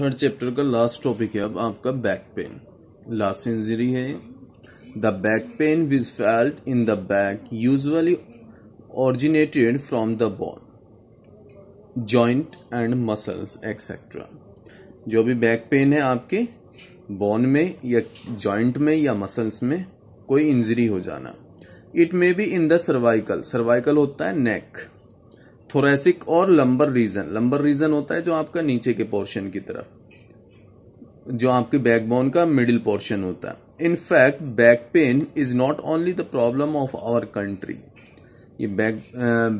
third chapter का last topic है अब आपका बैक पेन लास्ट इंजरी है the back pain was felt in the back usually originated from the bone joint and muscles etcetera जो भी back pain है आपके बोन में या जॉइंट में या मसल्स में कोई इंजरी हो जाना it may be in the cervical cervical होता है नेक थोरेसिक और लंबर रीजन लंबर रीजन होता है जो आपका नीचे के पोर्शन की तरफ जो आपके बैकबोन का मिडिल पोर्शन होता है in fact back pain is not only the problem of our country ये बैक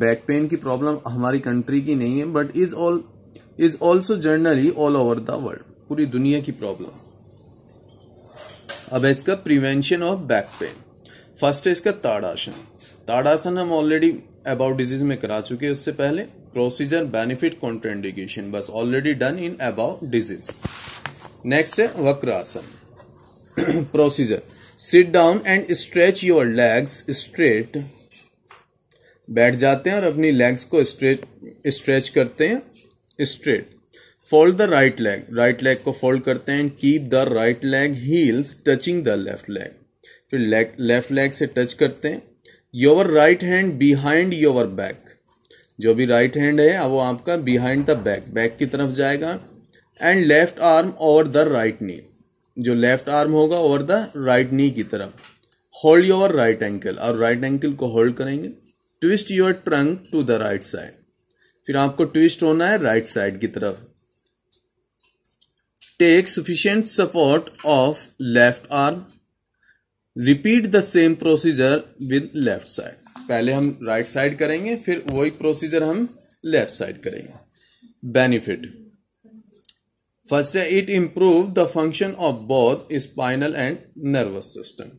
बैक पेन की प्रॉब्लम हमारी कंट्री की नहीं है but is all is also generally all over the world पूरी दुनिया की प्रॉब्लम अब इसका prevention of back pain first है इसका ताड़ासन ताड़ासन हम ऑलरेडी अबाउट डिजीज में करा चुके हैं उससे पहले प्रोसीजर बेनिफिट कॉन्ट्रेंडिकेशन बस already done in about disease next है वक्रासन procedure sit down and stretch your legs straight बैठ जाते हैं और अपनी लेग्स को स्ट्रेट स्ट्रेच करते हैं straight fold the right leg right leg को फोल्ड करते हैं keep the right leg heels touching the left leg फिर लेग लेफ्ट लेग से टच करते हैं your right hand behind your back जो भी राइट right हैंड है वो आपका बिहाइंड द बैक बैक की तरफ जाएगा and left arm over the right knee जो लेफ्ट आर्म होगा ओवर द राइट नी की तरफ होल्ड योर राइट एंकल और राइट right एंकल को होल्ड करेंगे twist your trunk to the right side फिर आपको ट्विस्ट होना है राइट right साइड की तरफ take sufficient support of left arm repeat the same procedure with left side पहले हम राइट right साइड करेंगे फिर वही प्रोसीजर हम लेफ्ट साइड करेंगे बेनिफिट फर्स्ट है it improve the function of both spinal and nervous system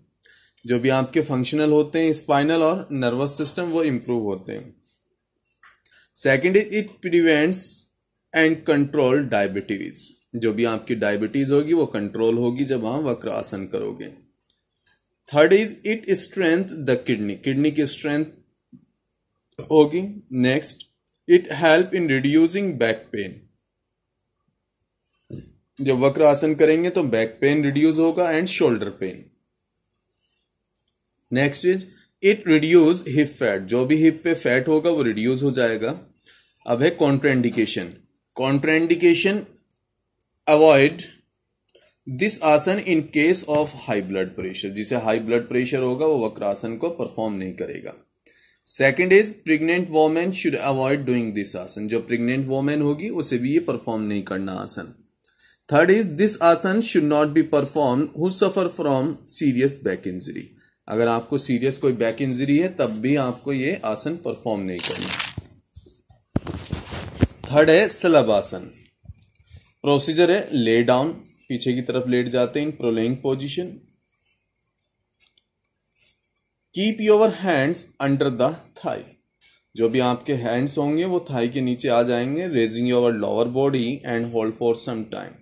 जो भी आपके फंक्शनल होते हैं स्पाइनल और नर्वस सिस्टम वो इंप्रूव होते हैं second is it prevents and control diabetes जो भी आपकी डायबिटीज होगी वो कंट्रोल होगी जब आप वक्रासन करोगे third is it strength the kidney kidney की स्ट्रेंथ होगी next it help in reducing back pain जब वक्र आसन करेंगे तो बैक पेन रिड्यूस होगा and shoulder pain next is it reduce hip fat जो भी हिप पे फैट होगा वो रिड्यूस हो जाएगा अब है contraindication contraindication avoid this asana in case of high blood pressure जिसे हाई ब्लड प्रेशर होगा वो वक्रासन को परफॉर्म नहीं करेगा second is pregnant women should avoid doing this asana जो प्रेग्नेंट वोमेन होगी उसे भी ये परफॉर्म नहीं करना आसन third is this asana should not be perform who suffer from serious back injury अगर आपको सीरियस कोई बैक इंजरी है तब भी आपको ये आसन परफॉर्म नहीं करना थर्ड है सलब आसन प्रोसीजर है ले डाउन पीछे की तरफ लेट जाते हैं in prone lying position keep your hands under the thigh जो भी आपके हैंड्स होंगे वो थाई के नीचे आ जाएंगे raising your lower body and hold for some time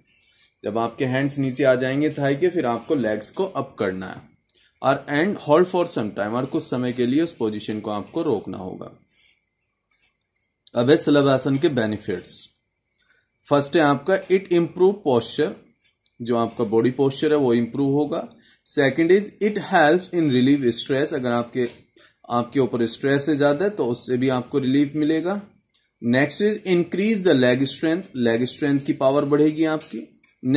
जब आपके हैंड्स नीचे आ जाएंगे थाई के फिर आपको लेग्स को अप करना है और and hold for some time और कुछ समय के लिए उस पोजिशन को आपको रोकना होगा अब है सलभ आसन के बेनिफिट्स फर्स्ट है आपका इट इंप्रूव पॉस्चर जो आपका बॉडी पोस्चर है वो इम्प्रूव होगा second is it help in relieve stress अगर आपके आपके ऊपर स्ट्रेस है ज़्यादा तो उससे भी आपको रिलीफ मिलेगा next is increase the leg strength leg strength की पावर बढ़ेगी आपकी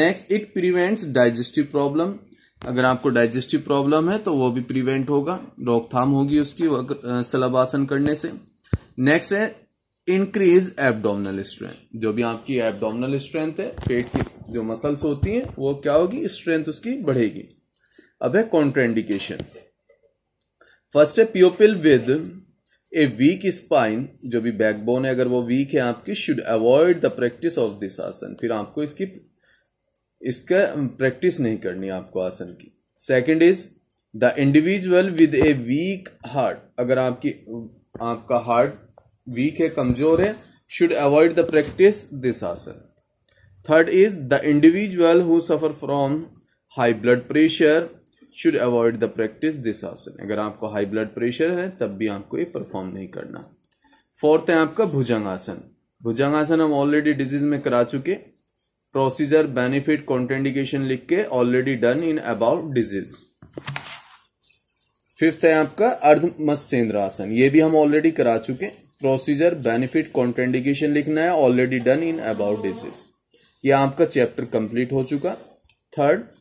next it prevents digestive problem अगर आपको डाइजेस्टिव प्रॉब्लम है तो वो भी प्रिवेंट होगा रोकथाम होगी उसकी सलाबासन करने से नेक्स्ट है इंक्रीज एबडोमिनल स्ट्रेंथ जो भी आपकी एबडोमिनल स्ट्रेंथ है पेट की जो मसल्स होती हैं वो क्या होगी स्ट्रेंथ उसकी बढ़ेगी अब है कॉन्ट्रेंडिकेशन फर्स्ट है people with a weak spine जो भी बैकबोन है अगर वो वीक है आपकी should avoid the practice of this asana फिर आपको इसकी इसका प्रैक्टिस नहीं करनी आपको आसन की second is the individual with a weak heart अगर आपकी आपका हार्ट वीक है कमजोर है should avoid the practice this asana third is the individual who suffer from high blood pressure should avoid the practice this asana अगर आपको हाई ब्लड प्रेशर है तब भी आपको ये परफॉर्म नहीं करना फोर्थ है आपका भुजंग आसन भुजंग आसन हम ऑलरेडी डिजीज में करा चुके प्रोसीजर बेनिफिट कॉन्टेंडिकेशन लिख के already done in about disease fifth है आपका अर्ध आसन ये भी हम ऑलरेडी करा चुके हैं प्रोसीजर बेनिफिट कॉन्ट्रेंडिकेशन लिखना है already done in about disease यह आपका चैप्टर कंप्लीट हो चुका थर्ड